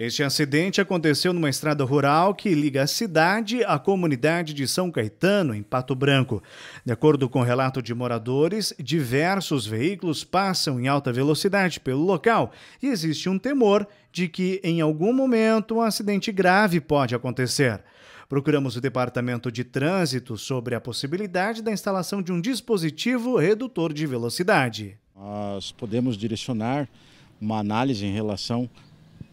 Este acidente aconteceu numa estrada rural que liga a cidade à comunidade de São Caetano, em Pato Branco. De acordo com o relato de moradores, diversos veículos passam em alta velocidade pelo local e existe um temor de que, em algum momento, um acidente grave pode acontecer. Procuramos o Departamento de Trânsito sobre a possibilidade da instalação de um dispositivo redutor de velocidade. Nós podemos direcionar uma análise em relação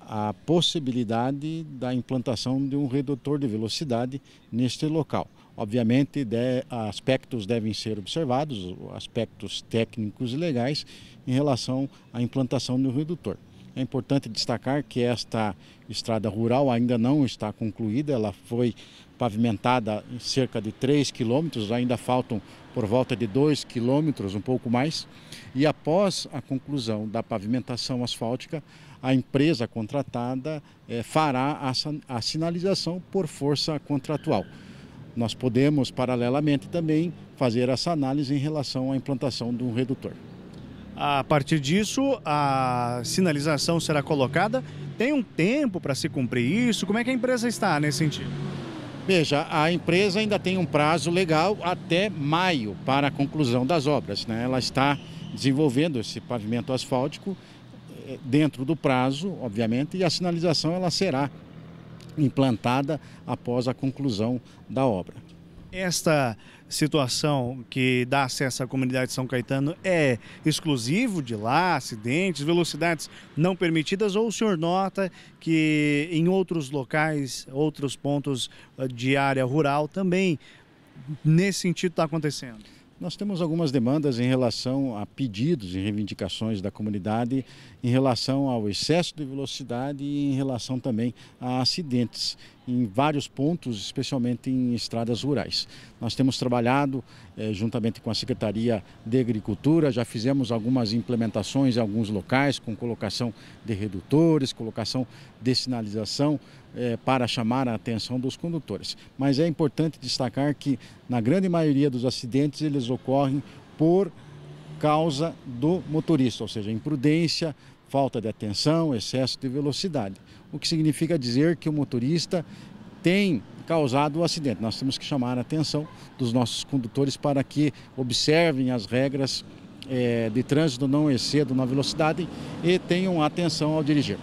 a possibilidade da implantação de um redutor de velocidade neste local. Obviamente, de, aspectos devem ser observados, aspectos técnicos e legais, em relação à implantação do redutor. É importante destacar que esta estrada rural ainda não está concluída, ela foi pavimentada em cerca de 3 quilômetros, ainda faltam por volta de 2 quilômetros, um pouco mais. E após a conclusão da pavimentação asfáltica, a empresa contratada é, fará a, a sinalização por força contratual. Nós podemos, paralelamente, também fazer essa análise em relação à implantação de um redutor. A partir disso, a sinalização será colocada. Tem um tempo para se cumprir isso? Como é que a empresa está nesse sentido? Veja, a empresa ainda tem um prazo legal até maio para a conclusão das obras. Né? Ela está desenvolvendo esse pavimento asfáltico eh, dentro do prazo, obviamente, e a sinalização ela será implantada após a conclusão da obra. Esta situação que dá acesso à comunidade de São Caetano é exclusivo de lá, acidentes, velocidades não permitidas, ou o senhor nota que em outros locais, outros pontos eh, de área rural também nesse sentido está acontecendo? Nós temos algumas demandas em relação a pedidos e reivindicações da comunidade em relação ao excesso de velocidade e em relação também a acidentes em vários pontos, especialmente em estradas rurais. Nós temos trabalhado eh, juntamente com a Secretaria de Agricultura, já fizemos algumas implementações em alguns locais, com colocação de redutores, colocação de sinalização eh, para chamar a atenção dos condutores. Mas é importante destacar que, na grande maioria dos acidentes, eles ocorrem por causa do motorista, ou seja, imprudência, falta de atenção, excesso de velocidade. O que significa dizer que o motorista tem causado o acidente. Nós temos que chamar a atenção dos nossos condutores para que observem as regras é, de trânsito, não excedam na velocidade e tenham atenção ao dirigir.